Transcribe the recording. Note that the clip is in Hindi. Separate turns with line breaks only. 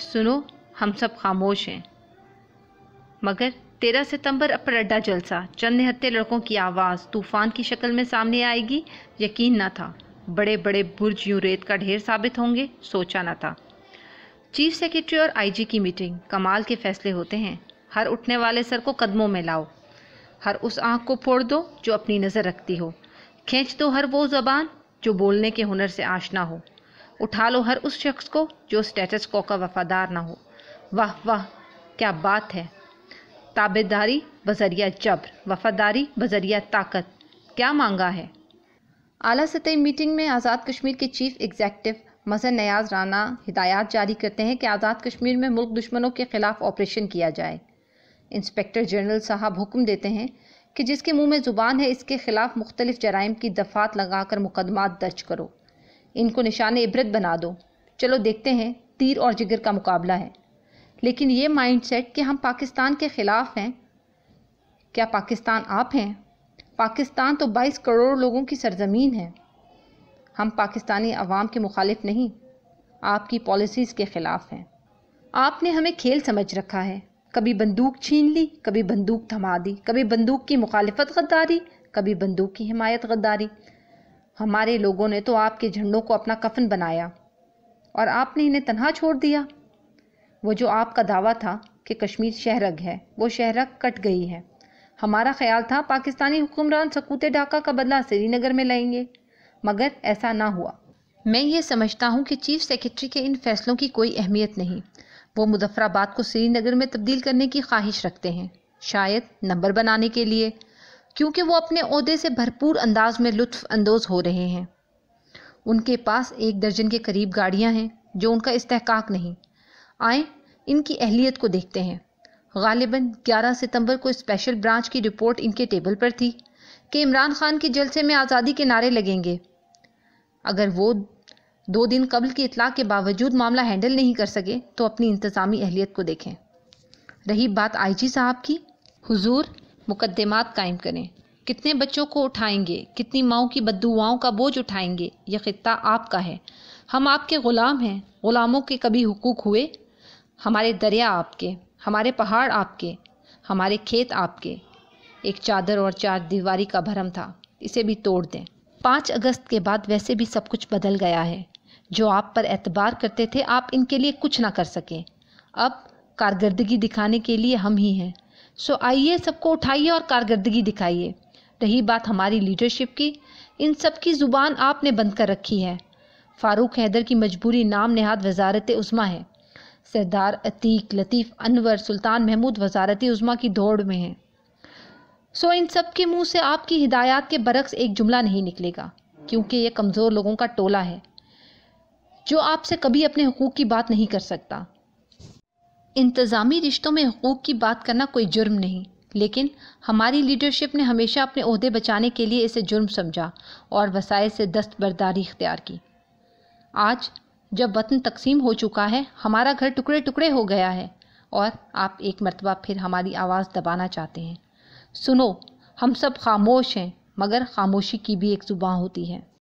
सुनो हम सब खामोश हैं मगर तेरह सितंबर अड्डा जलसा चंद हत्ते लड़कों की आवाज़ तूफ़ान की शक्ल में सामने आएगी यकीन ना था बड़े बड़े बुर्ज यूं रेत का ढेर साबित होंगे सोचा ना था चीफ सेक्रेटरी और आईजी की मीटिंग कमाल के फैसले होते हैं हर उठने वाले सर को कदमों में लाओ हर उस आँख को फोड़ दो जो अपनी नज़र रखती हो खींच दो हर वो ज़बान जो बोलने के हुनर से आशना हो उठा लो हर उस शख्स को जो स्टेटस को का वफादार ना हो वाह वाह क्या बात है ताबेदारी बजरिया जबर वफादारी बजरिया ताकत क्या मांगा है आला सतह मीटिंग में आज़ाद कश्मीर के चीफ एग्जेक्टिव मसन नयाज राना हिदायत जारी करते हैं कि आज़ाद कश्मीर में मुल्क दुश्मनों के ख़िलाफ़ ऑपरेशन किया जाए इंस्पेक्टर जनरल साहब हुक्म देते हैं कि जिसके मुंह में ज़ुबान है इसके ख़िलाफ़ मुख्तलिफ़ जराइम की दफ़ात लगाकर मुकदमा दर्ज करो इनको निशान इबरत बना दो चलो देखते हैं तीर और जिगर का मुकाबला है लेकिन ये माइंडसेट कि हम पाकिस्तान के ख़िलाफ़ हैं क्या पाकिस्तान आप हैं पाकिस्तान तो 22 करोड़ लोगों की सरजमीन है हम पाकिस्तानी अवाम के मुखालिफ नहीं आपकी पॉलिसीज़ के ख़िलाफ़ हैं आपने हमें खेल समझ रखा है कभी बंदूक छीन ली कभी बंदूक थमा दी कभी बंदूक की मुखालफत गद्दारी कभी बंदूक की हिमायत गद्दारी हमारे लोगों ने तो आपके झंडों को अपना कफन बनाया और आपने इन्हें तनहा छोड़ दिया वो जो आपका दावा था कि कश्मीर शहरग है वो शहरग कट गई है हमारा ख्याल था पाकिस्तानी हुक्मरान सकूत ढाका का बदला श्रीनगर में लेंगे मगर ऐसा ना हुआ मैं ये समझता हूँ कि चीफ सेक्रेटरी के इन फैसलों की कोई अहमियत नहीं वो मुजफ्फराबाद को श्रीनगर में तब्दील करने की ख्वाहिश रखते हैं शायद नंबर बनाने के लिए क्योंकि वो अपने अहदे से भरपूर अंदाज में लुत्फ अंदोज हो रहे हैं उनके पास एक दर्जन के करीब गाड़ियां हैं जो उनका इस्तेकाक नहीं आए इनकी अहलियत को देखते हैं गालिबन 11 सितंबर को स्पेशल ब्रांच की रिपोर्ट इनके टेबल पर थी कि इमरान खान के जलसे में आज़ादी के नारे लगेंगे अगर वो दो दिन कबल की इतला के बावजूद मामला हैंडल नहीं कर सके तो अपनी इंतज़ामी अहलियत को देखें रही बात आईजी साहब की हुजूर मुकदमात कायम करें कितने बच्चों को उठाएंगे कितनी माओ की बदुआओं का बोझ उठाएंगे यह ख़त्ता आपका है हम आपके ग़ुलाम हैं ग़ुलामों के कभी हुकूक हुए हमारे दरिया आपके हमारे पहाड़ आपके हमारे खेत आपके एक चादर और चार दीवारी का भरम था इसे भी तोड़ दें पाँच अगस्त के बाद वैसे भी सब कुछ बदल गया है जो आप पर एतबार करते थे आप इनके लिए कुछ ना कर सकें अब कारदगी दिखाने के लिए हम ही हैं सो आइए सबको उठाइए और कारकर्दगी दिखाइए रही बात हमारी लीडरशिप की इन सब की ज़ुबान आपने बंद कर रखी है फ़ारूक हैदर की मजबूरी नाम नहाद वजारत उस्मा है सरदार अतीक लतीफ़ अनवर सुल्तान महमूद वजारत उस्मा की दौड़ में हैं सो इन सब के मुंह से आपकी हिदायत के बरक्स एक जुमला नहीं निकलेगा क्योंकि यह कमज़ोर लोगों का टोला है जो आपसे कभी अपने हकूक़ की बात नहीं कर सकता इंतज़ामी रिश्तों में हकूक़ की बात करना कोई जुर्म नहीं लेकिन हमारी लीडरशिप ने हमेशा अपने अहदे बचाने के लिए इसे जुर्म समझा और वसाइल से दस्तबरदारी इख्तियार की आज जब वतन तकसीम हो चुका है हमारा घर टुकड़े टुकड़े हो गया है और आप एक मरतबा फिर हमारी आवाज़ दबाना चाहते हैं सुनो हम सब खामोश हैं मगर खामोशी की भी एक जुबान होती है